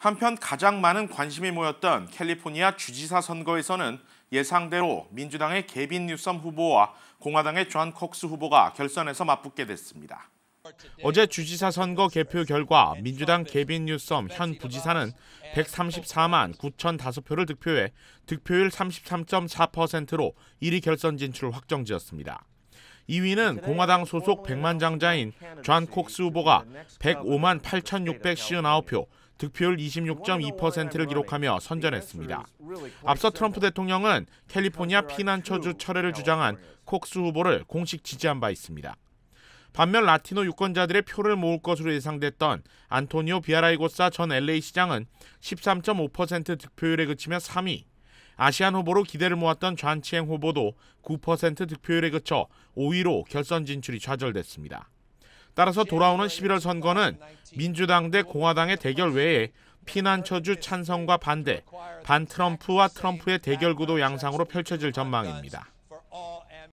한편 가장 많은 관심이 모였던 캘리포니아 주지사 선거에서는 예상대로 민주당의 개빈 뉴섬 후보와 공화당의 존 콕스 후보가 결선에서 맞붙게 됐습니다. 어제 주지사 선거 개표 결과 민주당 개빈 뉴섬 현 부지사는 134만 9 0 5표를 득표해 득표율 33.4%로 1위 결선 진출 확정지었습니다. 2위는 공화당 소속 백만장자인 존 콕스 후보가 105만 8,659표, 득표율 26.2%를 기록하며 선전했습니다. 앞서 트럼프 대통령은 캘리포니아 피난처주 철회를 주장한 콕스 후보를 공식 지지한 바 있습니다. 반면 라티노 유권자들의 표를 모을 것으로 예상됐던 안토니오 비아라이고사 전 LA 시장은 13.5% 득표율에 그치며 3위, 아시안 후보로 기대를 모았던 좌치행 후보도 9% 득표율에 그쳐 5위로 결선 진출이 좌절됐습니다. 따라서 돌아오는 11월 선거는 민주당 대 공화당의 대결 외에 피난처주 찬성과 반대, 반 트럼프와 트럼프의 대결 구도 양상으로 펼쳐질 전망입니다.